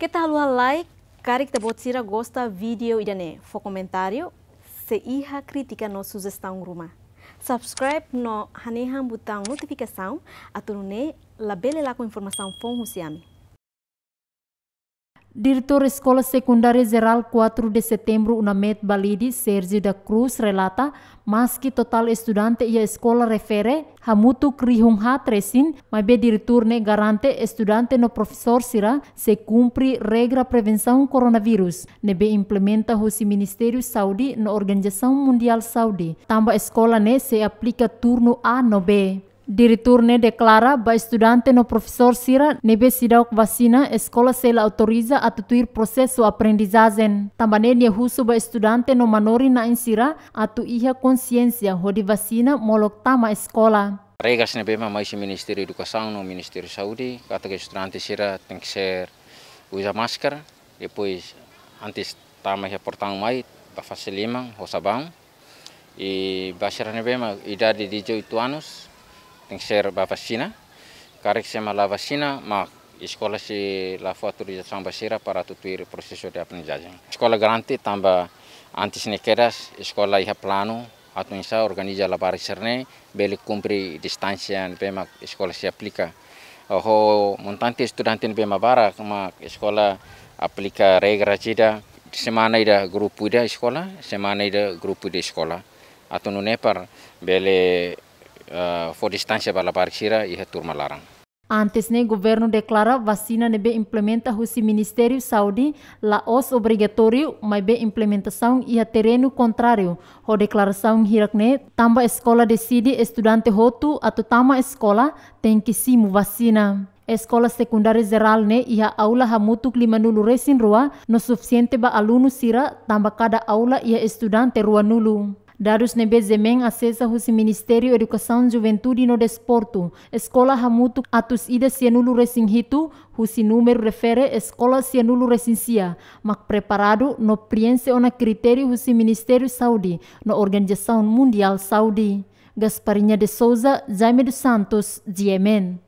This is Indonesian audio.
Kita halua like, cari te bot a gosta vídeo idane. Fo comentário, se iha crítica no sugestão gruma. Subscribe no haneham botão notificação, atunune labela lá com informação fom husiami. Diretor Escola Secundária Geral 4 de Setembro Unamed Balidi, Sergio da Cruz, relata mas que total estudante e a escola refere hamutu krihungha tresin, mas be diretor ne né, garante estudante no professor sira se cumpre regra prevenção coronavírus, ne né, be implementa hosi Ministério Saudi na Organização Mundial Saudi. Tamba escola ne né, se aplica turno A no B. Diri turne declara ba estudante no profesor sira nebe sidauk vacina escola se la autoriza a tutuir processo aprendizazen. Tambane ne husu ba estudante no manori na insira atu iha consciência hodi vacina molok tama escola. Regas nebe ma maisi Ministério Educação no Ministério Saudi. kata ke estudante sira tem que masker. usa máscara, depois antes tama ya portang mai ba facilimang hosabang. E ba sira nebe ma idade dijo 18 anus tinsera ba vacina karaky sy mala vacina ma escola sy lafo autorisation basera para tutuir proseso de aprendizagem escola garanti tamba antes nekeras escola iha plano atau insa organiza labar serne beli kumpri distância bema escola se aplica ho montante estudante bema bara ma escola aplica regra cida semana ida grupu ida escola semana ida grupu ida escola atau nunepar bele Eh, får distância para aparecer e retornar Antes, né, o governo declara vacina be implementa o Ministério Saúde, os obrigatório, mai be implementação e a terreno contrário. Ho declaração ne tamba escola decide estudante roto atau tama escola tem que simu vacina. Escola secundária geral ne ia aula hamutuk lima nulu resin rua, no suficiente ba alunu sira, tamba cada aula ia estudante rua nulu. Darus Nebezemen acessa o Ministério de Educação, Juventude no Desporto. Escola Hamutu atus ida cianulu resinhitu, o número refere Escola cianulu resincia. Mac preparado no priense ona critério Ministério Saudi, na Organização Mundial Saudi. Gasparinha de Souza, Jaime dos Santos, Yemen.